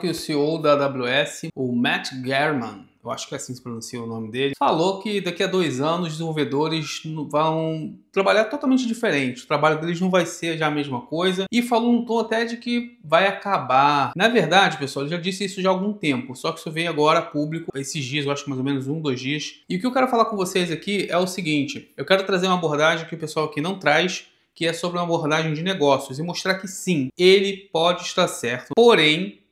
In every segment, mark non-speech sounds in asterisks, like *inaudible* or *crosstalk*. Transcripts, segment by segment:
que o CEO da AWS, o Matt Garman, eu acho que é assim que se pronuncia o nome dele, falou que daqui a dois anos os desenvolvedores vão trabalhar totalmente diferente. O trabalho deles não vai ser já a mesma coisa. E falou um tom até de que vai acabar. Na verdade, pessoal, eu já disse isso já há algum tempo, só que isso veio agora público esses dias, eu acho que mais ou menos um, dois dias. E o que eu quero falar com vocês aqui é o seguinte: eu quero trazer uma abordagem que o pessoal aqui não traz, que é sobre uma abordagem de negócios e mostrar que sim, ele pode estar certo, porém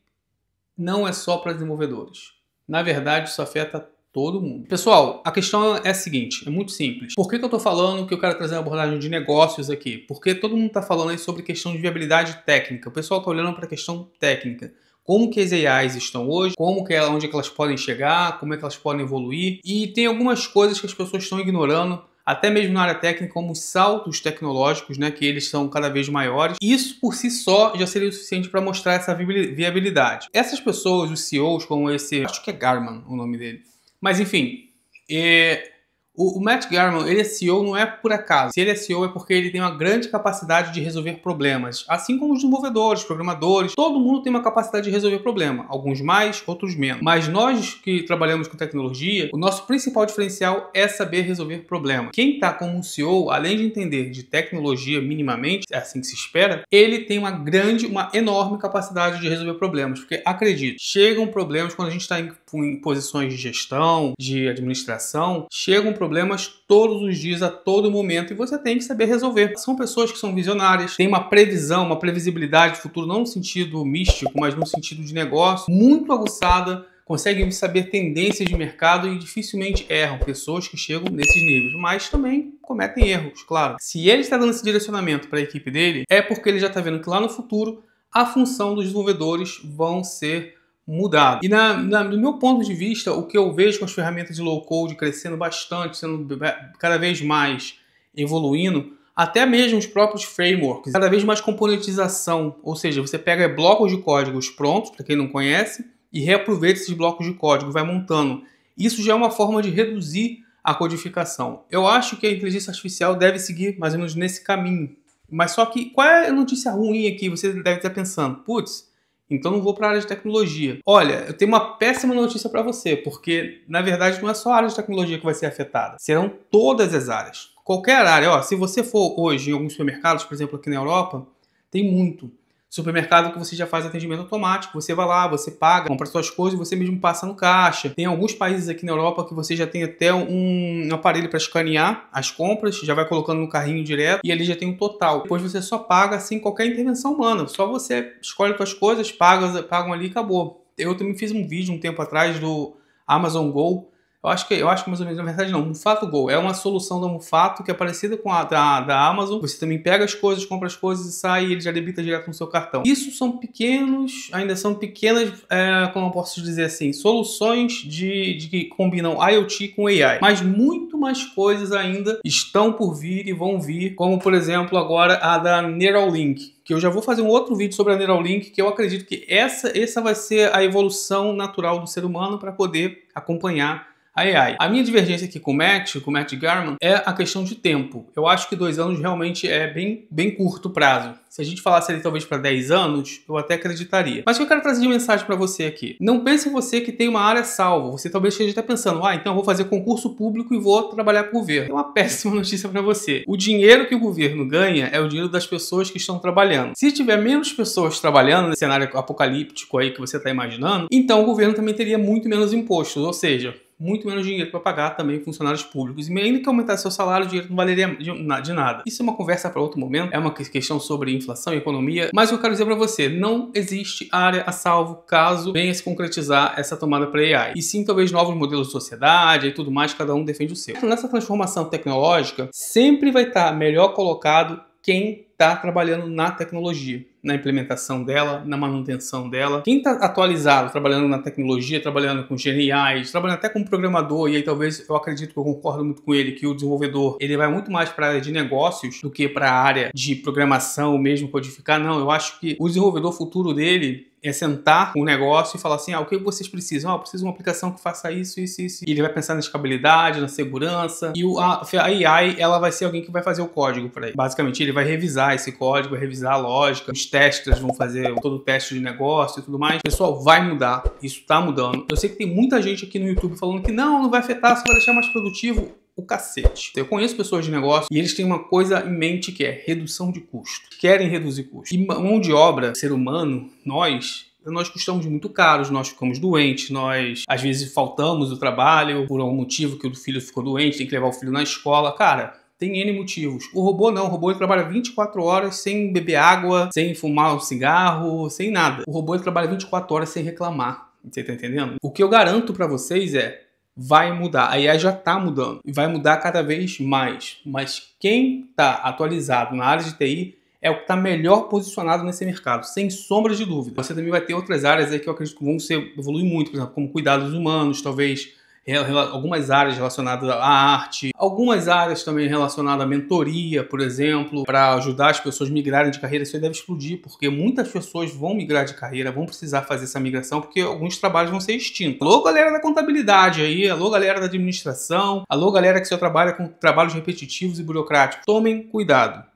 não é só para desenvolvedores. Na verdade, isso afeta todo mundo. Pessoal, a questão é a seguinte, é muito simples. Por que, que eu estou falando que eu quero trazer uma abordagem de negócios aqui? Porque todo mundo está falando aí sobre questão de viabilidade técnica. O pessoal está olhando para a questão técnica. Como que as AIs estão hoje, como que é, onde é que elas podem chegar, como é que elas podem evoluir. E tem algumas coisas que as pessoas estão ignorando até mesmo na área técnica, como saltos tecnológicos, né, que eles são cada vez maiores. Isso por si só já seria o suficiente para mostrar essa viabilidade. Essas pessoas, os CEOs, como esse, acho que é Garman o nome dele, mas enfim, é, o, o, Matt Garman, ele é CEO não é por acaso. Se ele é CEO é porque ele tem uma grande capacidade de resolver problemas. Assim como os desenvolvedores, programadores, todo mundo tem uma capacidade de resolver problema. Alguns mais, outros menos. Mas nós que trabalhamos com tecnologia, o nosso principal diferencial é saber resolver problema. Quem está como um CEO, além de entender de tecnologia minimamente, é assim que se espera, ele tem uma grande, uma enorme capacidade de resolver problemas. Porque, acredito. chegam problemas quando a gente está em, em posições de gestão, de administração, chegam problemas problemas todos os dias, a todo momento, e você tem que saber resolver. São pessoas que são visionárias, têm uma previsão, uma previsibilidade de futuro, não no sentido místico, mas no sentido de negócio, muito aguçada conseguem saber tendências de mercado e dificilmente erram pessoas que chegam nesses níveis, mas também cometem erros, claro. Se ele está dando esse direcionamento para a equipe dele, é porque ele já está vendo que lá no futuro a função dos desenvolvedores vão ser mudado. E na, na, do meu ponto de vista, o que eu vejo com as ferramentas de low-code crescendo bastante, sendo cada vez mais evoluindo, até mesmo os próprios frameworks, cada vez mais componentização, ou seja, você pega blocos de códigos prontos, para quem não conhece, e reaproveita esses blocos de código, vai montando. Isso já é uma forma de reduzir a codificação. Eu acho que a inteligência artificial deve seguir mais ou menos nesse caminho. Mas só que qual é a notícia ruim aqui? Você deve estar pensando, putz, então não vou para a área de tecnologia. Olha, eu tenho uma péssima notícia para você, porque na verdade não é só a área de tecnologia que vai ser afetada, serão todas as áreas. Qualquer área, ó, se você for hoje em alguns supermercados, por exemplo, aqui na Europa, tem muito. Supermercado que você já faz atendimento automático, você vai lá, você paga, compra suas coisas, você mesmo passa no caixa. Tem alguns países aqui na Europa que você já tem até um aparelho para escanear as compras, já vai colocando no carrinho direto e ele já tem um total. Depois você só paga sem qualquer intervenção humana, só você escolhe suas coisas, paga, pagam ali e acabou. Eu também fiz um vídeo um tempo atrás do Amazon Go eu acho que eu acho que mais ou menos, na verdade não, Mufato Go é uma solução da Mufato que é parecida com a da, da Amazon. Você também pega as coisas, compra as coisas e sai e ele já debita direto no seu cartão. Isso são pequenos, ainda são pequenas, é, como eu posso dizer assim, soluções de, de que combinam IoT com AI. Mas muito mais coisas ainda estão por vir e vão vir, como por exemplo agora a da Neuralink, que eu já vou fazer um outro vídeo sobre a Neuralink, que eu acredito que essa, essa vai ser a evolução natural do ser humano para poder acompanhar ai. A minha divergência aqui com o Matt, com o Matt Garman, é a questão de tempo. Eu acho que dois anos realmente é bem, bem curto prazo. Se a gente falasse ali talvez para 10 anos, eu até acreditaria. Mas eu quero trazer uma mensagem para você aqui? Não pense em você que tem uma área salva. Você talvez esteja até pensando, ah, então eu vou fazer concurso público e vou trabalhar para o governo. É uma *laughs* péssima notícia para você. O dinheiro que o governo ganha é o dinheiro das pessoas que estão trabalhando. Se tiver menos pessoas trabalhando nesse cenário apocalíptico aí que você está imaginando, então o governo também teria muito menos impostos. Ou seja, muito menos dinheiro para pagar também funcionários públicos. E ainda que aumentasse seu salário, o dinheiro não valeria de nada. Isso é uma conversa para outro momento, é uma questão sobre inflação e economia, mas eu quero dizer para você, não existe área a salvo caso venha se concretizar essa tomada para AI. E sim, talvez novos modelos de sociedade e tudo mais, cada um defende o seu. Nessa transformação tecnológica, sempre vai estar tá melhor colocado quem está trabalhando na tecnologia na implementação dela, na manutenção dela. Quem está atualizado, trabalhando na tecnologia, trabalhando com GNIs, trabalhando até com programador, e aí talvez eu acredito que eu concordo muito com ele, que o desenvolvedor ele vai muito mais para a área de negócios do que para a área de programação, mesmo codificar. Não, eu acho que o desenvolvedor futuro dele é sentar um negócio e falar assim: ah, o que vocês precisam? Ah, eu preciso de uma aplicação que faça isso, isso, isso. E ele vai pensar na escalabilidade, na segurança. E o, a, a AI, ela vai ser alguém que vai fazer o código para ele. Basicamente, ele vai revisar esse código, vai revisar a lógica, os testes vão fazer todo o teste de negócio e tudo mais. Pessoal, vai mudar. Isso está mudando. Eu sei que tem muita gente aqui no YouTube falando que não, não vai afetar, só vai deixar mais produtivo o cacete. Eu conheço pessoas de negócio e eles têm uma coisa em mente que é redução de custo. Querem reduzir custo. E mão de obra, ser humano, nós, nós custamos muito caros, nós ficamos doentes, nós às vezes faltamos o trabalho por algum motivo que o filho ficou doente, tem que levar o filho na escola. Cara, tem N motivos. O robô não, o robô ele trabalha 24 horas sem beber água, sem fumar um cigarro, sem nada. O robô ele trabalha 24 horas sem reclamar. Você tá entendendo? O que eu garanto para vocês é vai mudar. A IA já tá mudando e vai mudar cada vez mais. Mas quem tá atualizado na área de TI é o que está melhor posicionado nesse mercado, sem sombra de dúvida. Você também vai ter outras áreas aí que eu acredito que vão ser, evoluir muito, por exemplo, como cuidados humanos, talvez algumas áreas relacionadas à arte, algumas áreas também relacionadas à mentoria, por exemplo, para ajudar as pessoas a migrarem de carreira. Isso aí deve explodir, porque muitas pessoas vão migrar de carreira, vão precisar fazer essa migração, porque alguns trabalhos vão ser extintos. Alô, galera da contabilidade aí, alô, galera da administração, alô, galera que só trabalha com trabalhos repetitivos e burocráticos. Tomem cuidado.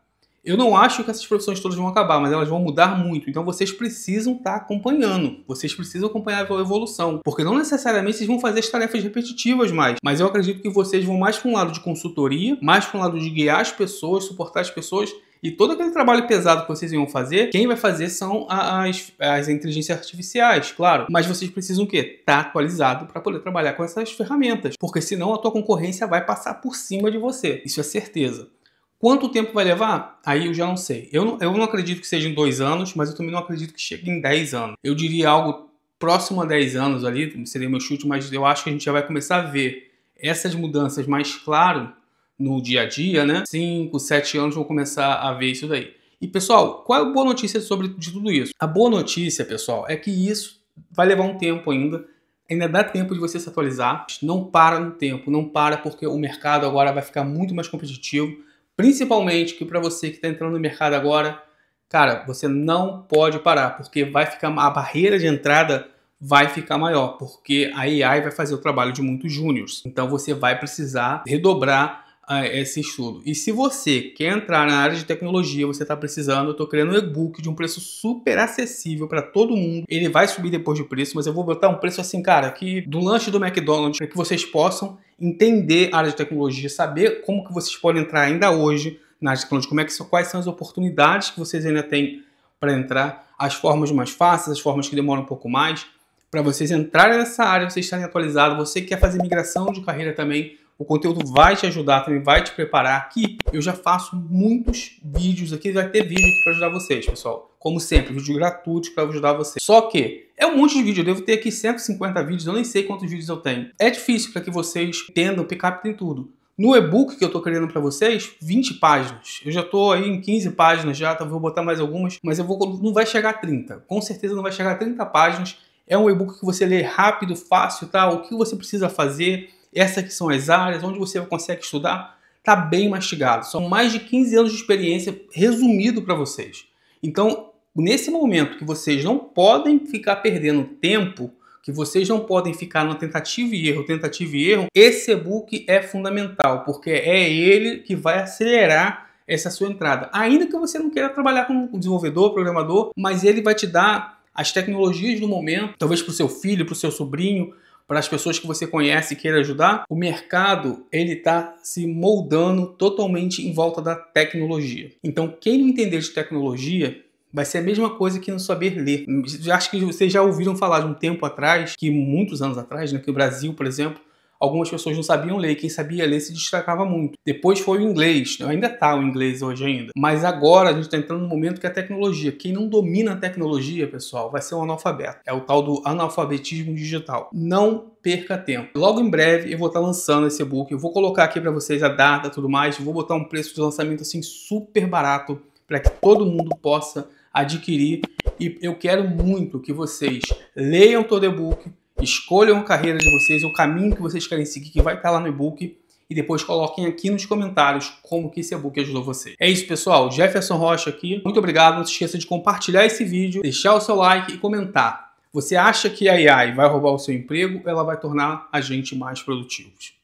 Eu não acho que essas profissões todas vão acabar, mas elas vão mudar muito. Então vocês precisam estar tá acompanhando. Vocês precisam acompanhar a evolução. Porque não necessariamente vocês vão fazer as tarefas repetitivas mais. Mas eu acredito que vocês vão mais para um lado de consultoria, mais para um lado de guiar as pessoas, suportar as pessoas e todo aquele trabalho pesado que vocês iam fazer, quem vai fazer são as, as inteligências artificiais, claro. Mas vocês precisam o quê? Estar tá atualizado para poder trabalhar com essas ferramentas. Porque senão a tua concorrência vai passar por cima de você. Isso é certeza. Quanto tempo vai levar? Aí eu já não sei. Eu não, eu não acredito que seja em dois anos, mas eu também não acredito que chegue em 10 anos. Eu diria algo próximo a 10 anos ali, seria meu chute, mas eu acho que a gente já vai começar a ver essas mudanças mais claro no dia a dia, né? 5, 7 anos vão começar a ver isso daí. E pessoal, qual é a boa notícia sobre de tudo isso? A boa notícia, pessoal, é que isso vai levar um tempo ainda. Ainda dá tempo de você se atualizar. Não para no tempo, não para porque o mercado agora vai ficar muito mais competitivo Principalmente que para você que está entrando no mercado agora, cara, você não pode parar, porque vai ficar a barreira de entrada vai ficar maior, porque a AI vai fazer o trabalho de muitos júniors. Então você vai precisar redobrar esse estudo. E se você quer entrar na área de tecnologia, você está precisando, eu estou criando um e-book de um preço super acessível para todo mundo. Ele vai subir depois de preço, mas eu vou botar um preço assim, cara, que do lanche do McDonald's, para que vocês possam entender a área de tecnologia, saber como que vocês podem entrar ainda hoje na área de tecnologia, como é que, quais são as oportunidades que vocês ainda têm para entrar, as formas mais fáceis, as formas que demoram um pouco mais. Para vocês entrarem nessa área, vocês estarem atualizados, você quer fazer migração de carreira também, o conteúdo vai te ajudar também, vai te preparar aqui. Eu já faço muitos vídeos aqui, vai ter vídeo aqui para ajudar vocês, pessoal. Como sempre, vídeo gratuito para ajudar vocês. Só que é um monte de vídeo, eu devo ter aqui 150 vídeos, eu nem sei quantos vídeos eu tenho. É difícil para que vocês entendam, pick-up tudo. No e-book que eu estou criando para vocês, 20 páginas. Eu já estou aí em 15 páginas já, talvez tá, vou botar mais algumas, mas eu vou, não vai chegar a 30. Com certeza não vai chegar a 30 páginas. É um e-book que você lê rápido, fácil, tá? O que você precisa fazer, essas que são as áreas onde você consegue estudar, está bem mastigado. São mais de 15 anos de experiência resumido para vocês. Então, nesse momento que vocês não podem ficar perdendo tempo, que vocês não podem ficar na tentativa e erro, tentativa e erro, esse e-book é fundamental, porque é ele que vai acelerar essa sua entrada. Ainda que você não queira trabalhar um desenvolvedor, programador, mas ele vai te dar as tecnologias do momento, talvez para o seu filho, para o seu sobrinho, para as pessoas que você conhece e queira ajudar, o mercado ele está se moldando totalmente em volta da tecnologia. Então, quem não entender de tecnologia vai ser a mesma coisa que não saber ler. Acho que vocês já ouviram falar de um tempo atrás, que muitos anos atrás, né, que o Brasil, por exemplo, algumas pessoas não sabiam ler, quem sabia ler se destacava muito. Depois foi o inglês, né? ainda está o inglês hoje ainda. Mas agora a gente está entrando no momento que a tecnologia, quem não domina a tecnologia, pessoal, vai ser um analfabeto. É o tal do analfabetismo digital. Não perca tempo. Logo em breve eu vou estar tá lançando esse e-book, eu vou colocar aqui para vocês a data, tudo mais, eu vou botar um preço de lançamento assim super barato para que todo mundo possa adquirir. E eu quero muito que vocês leiam todo e-book Escolham a carreira de vocês, o caminho que vocês querem seguir, que vai estar lá no e-book. E depois coloquem aqui nos comentários como que esse e-book ajudou vocês. É isso, pessoal. Jefferson Rocha aqui. Muito obrigado. Não se esqueça de compartilhar esse vídeo, deixar o seu like e comentar. Você acha que a AI vai roubar o seu emprego? Ela vai tornar a gente mais produtivos.